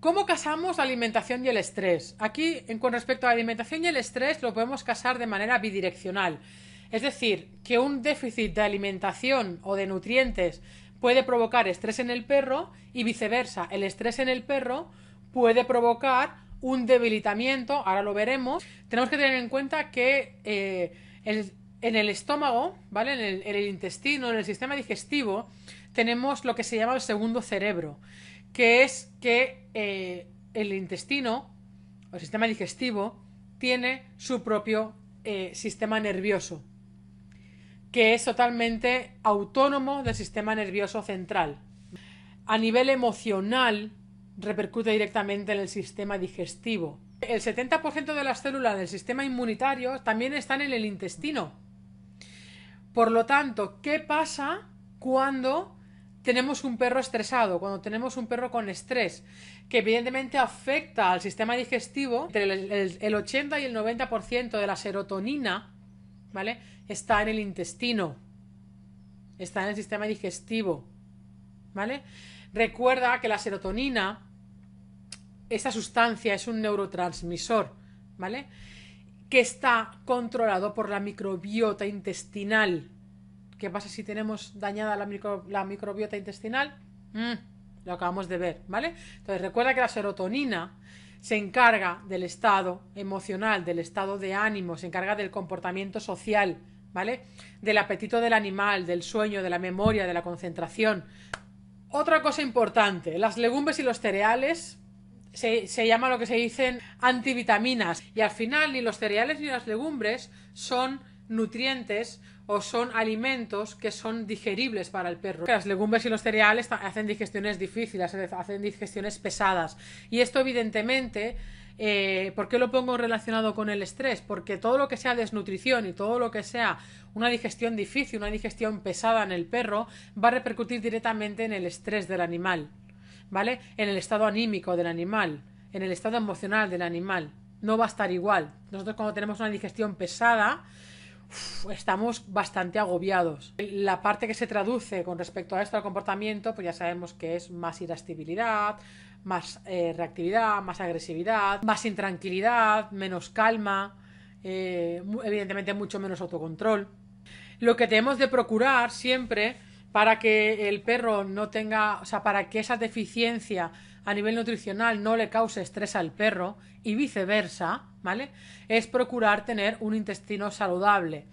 ¿Cómo casamos la alimentación y el estrés? Aquí, con respecto a la alimentación y el estrés, lo podemos casar de manera bidireccional. Es decir, que un déficit de alimentación o de nutrientes puede provocar estrés en el perro y viceversa, el estrés en el perro puede provocar un debilitamiento, ahora lo veremos. Tenemos que tener en cuenta que eh, en el estómago, ¿vale? En el, en el intestino, en el sistema digestivo, tenemos lo que se llama el segundo cerebro que es que eh, el intestino o el sistema digestivo tiene su propio eh, sistema nervioso, que es totalmente autónomo del sistema nervioso central. A nivel emocional, repercute directamente en el sistema digestivo. El 70% de las células del sistema inmunitario también están en el intestino. Por lo tanto, ¿qué pasa cuando tenemos un perro estresado, cuando tenemos un perro con estrés, que evidentemente afecta al sistema digestivo, entre el, 80 y el 90% de la serotonina, Está en el intestino, está en el sistema digestivo, ¿vale? Recuerda que la serotonina, esta sustancia es un neurotransmisor, ¿vale? Que está controlado por la microbiota intestinal, ¿Qué pasa si tenemos dañada la, microbiota intestinal? Mm, lo acabamos de ver, ¿vale? Entonces recuerda que la serotonina se encarga del estado emocional, del estado de ánimo, se encarga del comportamiento social, ¿vale? Del apetito del animal, del sueño, de la memoria, de la concentración. Otra cosa importante, las legumbres y los cereales se, llaman lo que se dicen antivitaminas y al final ni los cereales ni las legumbres son nutrientes o son alimentos que son digeribles para el perro. Las legumbres y los cereales hacen digestiones difíciles, hacen digestiones pesadas. Y esto evidentemente, eh, ¿por qué lo pongo relacionado con el estrés? Porque todo lo que sea desnutrición y todo lo que sea una digestión difícil, una digestión pesada en el perro, va a repercutir directamente en el estrés del animal, ¿vale? En el estado anímico del animal, en el estado emocional del animal. No va a estar igual. Nosotros cuando tenemos una digestión pesada, estamos bastante agobiados. La parte que se traduce con respecto a esto al comportamiento, pues ya sabemos que es más irascibilidad, más eh, reactividad, más agresividad, más intranquilidad, menos calma, eh, evidentemente mucho menos autocontrol. Lo que tenemos de procurar siempre para que el perro no tenga, o sea, para que esa deficiencia a nivel nutricional no le cause estrés al perro y viceversa, ¿vale? Es procurar tener un intestino saludable.